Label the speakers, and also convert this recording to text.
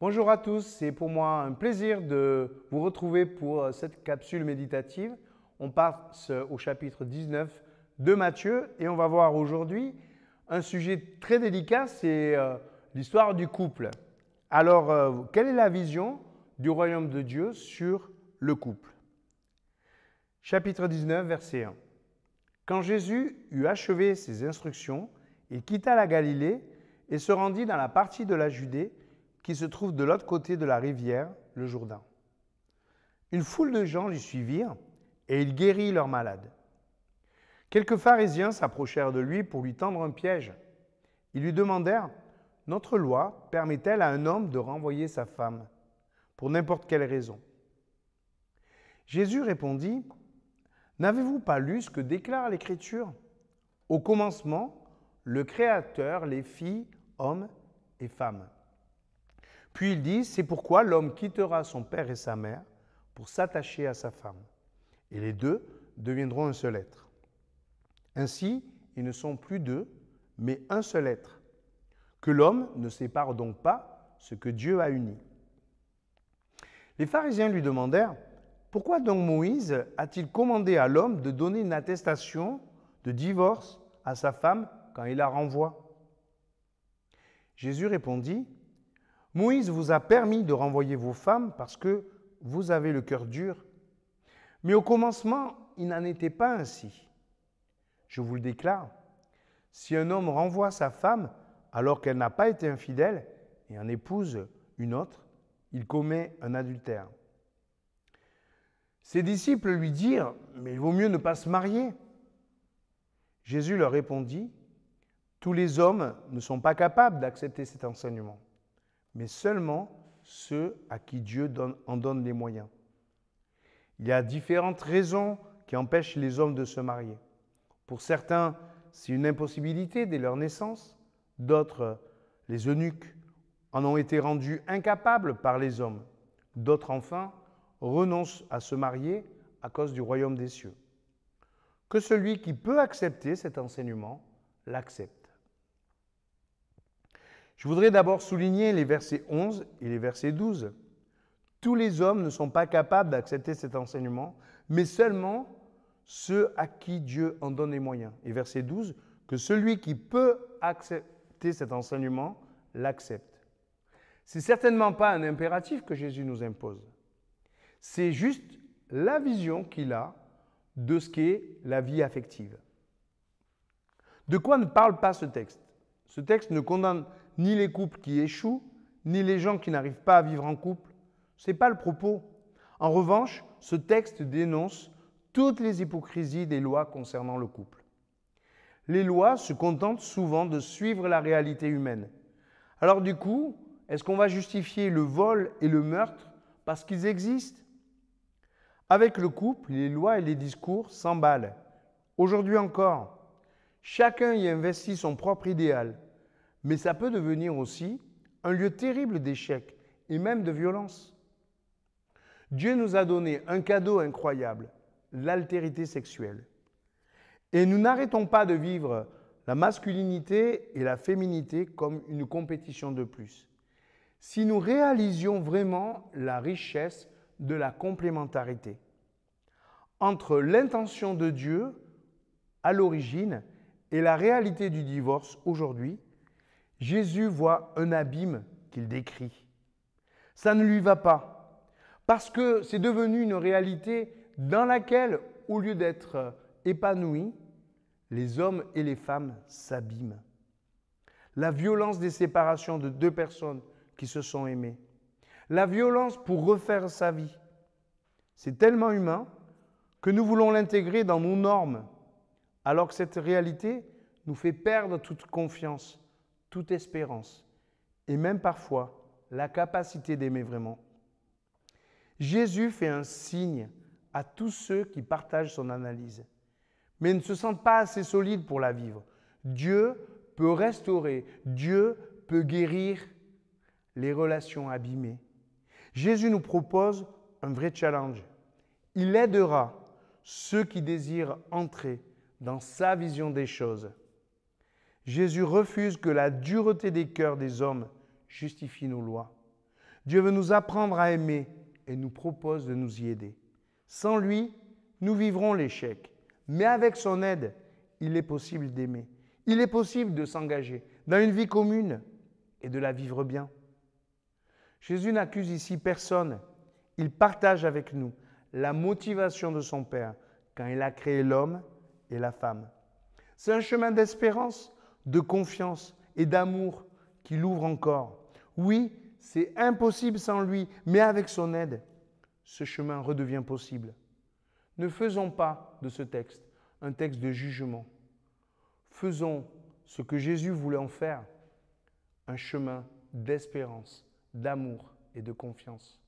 Speaker 1: Bonjour à tous, c'est pour moi un plaisir de vous retrouver pour euh, cette capsule méditative. On passe euh, au chapitre 19 de Matthieu et on va voir aujourd'hui un sujet très délicat, c'est euh, l'histoire du couple. Alors, quelle est la vision du royaume de Dieu sur le couple Chapitre 19, verset 1. Quand Jésus eut achevé ses instructions, il quitta la Galilée et se rendit dans la partie de la Judée qui se trouve de l'autre côté de la rivière, le Jourdain. Une foule de gens lui suivirent, et il guérit leurs malades. Quelques pharisiens s'approchèrent de lui pour lui tendre un piège. Ils lui demandèrent Notre loi permet-elle à un homme de renvoyer sa femme, pour n'importe quelle raison Jésus répondit N'avez-vous pas lu ce que déclare l'Écriture Au commencement, le Créateur les fit hommes et femmes. Puis il dit, c'est pourquoi l'homme quittera son père et sa mère pour s'attacher à sa femme, et les deux deviendront un seul être. Ainsi, ils ne sont plus deux, mais un seul être. Que l'homme ne sépare donc pas ce que Dieu a uni. Les pharisiens lui demandèrent, pourquoi donc Moïse a-t-il commandé à l'homme de donner une attestation de divorce à sa femme quand il la renvoie Jésus répondit, Moïse vous a permis de renvoyer vos femmes parce que vous avez le cœur dur. Mais au commencement, il n'en était pas ainsi. Je vous le déclare, si un homme renvoie sa femme alors qu'elle n'a pas été infidèle et en épouse une autre, il commet un adultère. Ses disciples lui dirent, mais il vaut mieux ne pas se marier. Jésus leur répondit, tous les hommes ne sont pas capables d'accepter cet enseignement mais seulement ceux à qui Dieu en donne les moyens. Il y a différentes raisons qui empêchent les hommes de se marier. Pour certains, c'est une impossibilité dès leur naissance. D'autres, les eunuques, en ont été rendus incapables par les hommes. D'autres, enfin, renoncent à se marier à cause du royaume des cieux. Que celui qui peut accepter cet enseignement l'accepte. Je voudrais d'abord souligner les versets 11 et les versets 12. Tous les hommes ne sont pas capables d'accepter cet enseignement, mais seulement ceux à qui Dieu en donne les moyens. Et verset 12, que celui qui peut accepter cet enseignement l'accepte. C'est certainement pas un impératif que Jésus nous impose. C'est juste la vision qu'il a de ce qu'est la vie affective. De quoi ne parle pas ce texte Ce texte ne condamne ni les couples qui échouent, ni les gens qui n'arrivent pas à vivre en couple. Ce n'est pas le propos. En revanche, ce texte dénonce toutes les hypocrisies des lois concernant le couple. Les lois se contentent souvent de suivre la réalité humaine. Alors du coup, est-ce qu'on va justifier le vol et le meurtre parce qu'ils existent Avec le couple, les lois et les discours s'emballent. Aujourd'hui encore, chacun y investit son propre idéal, mais ça peut devenir aussi un lieu terrible d'échecs et même de violence. Dieu nous a donné un cadeau incroyable, l'altérité sexuelle. Et nous n'arrêtons pas de vivre la masculinité et la féminité comme une compétition de plus. Si nous réalisions vraiment la richesse de la complémentarité entre l'intention de Dieu à l'origine et la réalité du divorce aujourd'hui, Jésus voit un abîme qu'il décrit. Ça ne lui va pas, parce que c'est devenu une réalité dans laquelle, au lieu d'être épanouis, les hommes et les femmes s'abîment. La violence des séparations de deux personnes qui se sont aimées. La violence pour refaire sa vie. C'est tellement humain que nous voulons l'intégrer dans nos normes, alors que cette réalité nous fait perdre toute confiance toute espérance et même parfois la capacité d'aimer vraiment. Jésus fait un signe à tous ceux qui partagent son analyse, mais ne se sentent pas assez solides pour la vivre. Dieu peut restaurer, Dieu peut guérir les relations abîmées. Jésus nous propose un vrai challenge. Il aidera ceux qui désirent entrer dans sa vision des choses. Jésus refuse que la dureté des cœurs des hommes justifie nos lois. Dieu veut nous apprendre à aimer et nous propose de nous y aider. Sans lui, nous vivrons l'échec. Mais avec son aide, il est possible d'aimer. Il est possible de s'engager dans une vie commune et de la vivre bien. Jésus n'accuse ici personne. Il partage avec nous la motivation de son Père quand il a créé l'homme et la femme. C'est un chemin d'espérance de confiance et d'amour qui l'ouvre encore. Oui, c'est impossible sans lui, mais avec son aide, ce chemin redevient possible. Ne faisons pas de ce texte un texte de jugement. Faisons ce que Jésus voulait en faire, un chemin d'espérance, d'amour et de confiance.